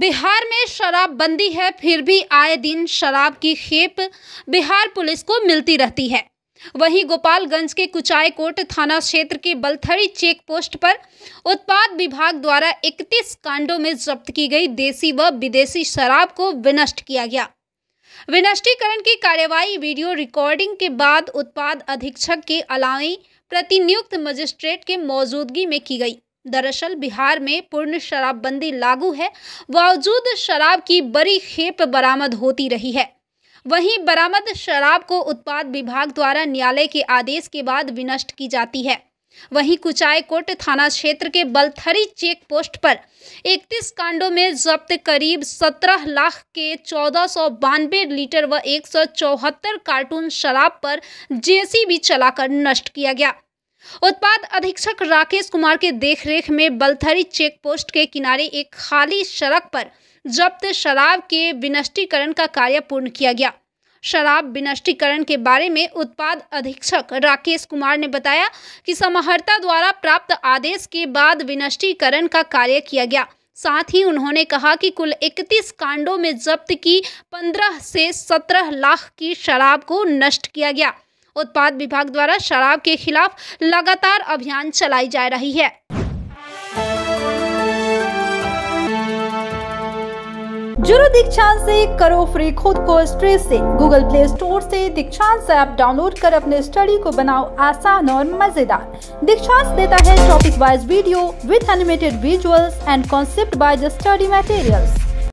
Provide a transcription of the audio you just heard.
बिहार में शराबबंदी है फिर भी आए दिन शराब की खेप बिहार पुलिस को मिलती रहती है वहीं गोपालगंज के कुचायकोट थाना क्षेत्र के बलथरी चेक पोस्ट पर उत्पाद विभाग द्वारा 31 कांडों में जब्त की गई देसी व विदेशी शराब को विनष्ट किया गया विनष्टीकरण की कार्यवाही वीडियो रिकॉर्डिंग के बाद उत्पाद अधीक्षक के अलावी प्रतिनियुक्त मजिस्ट्रेट के मौजूदगी में की गई दरअसल बिहार में पूर्ण शराबबंदी लागू है बावजूद शराब की बड़ी खेप बरामद होती रही है वहीं बरामद शराब को उत्पाद विभाग द्वारा न्यायालय के आदेश के बाद विनष्ट की जाती है वहीं कुचायकोट थाना क्षेत्र के बलथरी चेक पोस्ट पर 31 कांडों में जब्त करीब 17 लाख के चौदह लीटर व एक कार्टून शराब पर जेसीबी चलाकर नष्ट किया गया उत्पाद अधीक्षक राकेश कुमार के देखरेख में बलथरी चेक पोस्ट के किनारे एक खाली सड़क पर जब्त शराब के विनष्टीकरण का कार्य पूर्ण किया गया शराब विनष्टीकरण के बारे में उत्पाद अधीक्षक राकेश कुमार ने बताया कि समाहर्ता द्वारा प्राप्त आदेश के बाद विनष्टीकरण का कार्य किया गया साथ ही उन्होंने कहा कि कुल 31 कांडों में जब्त की 15 से 17 लाख की शराब को नष्ट किया गया उत्पाद विभाग द्वारा शराब के खिलाफ लगातार अभियान चलाई जा रही है जुड़ो दीक्षांत से करो फ्री खुद को स्ट्रेस से गूगल प्ले स्टोर से दीक्षांत ऐप डाउनलोड कर अपने स्टडी को बनाओ आसान और मजेदार दीक्षांत देता है topic wise video with animated visuals and concept by the study materials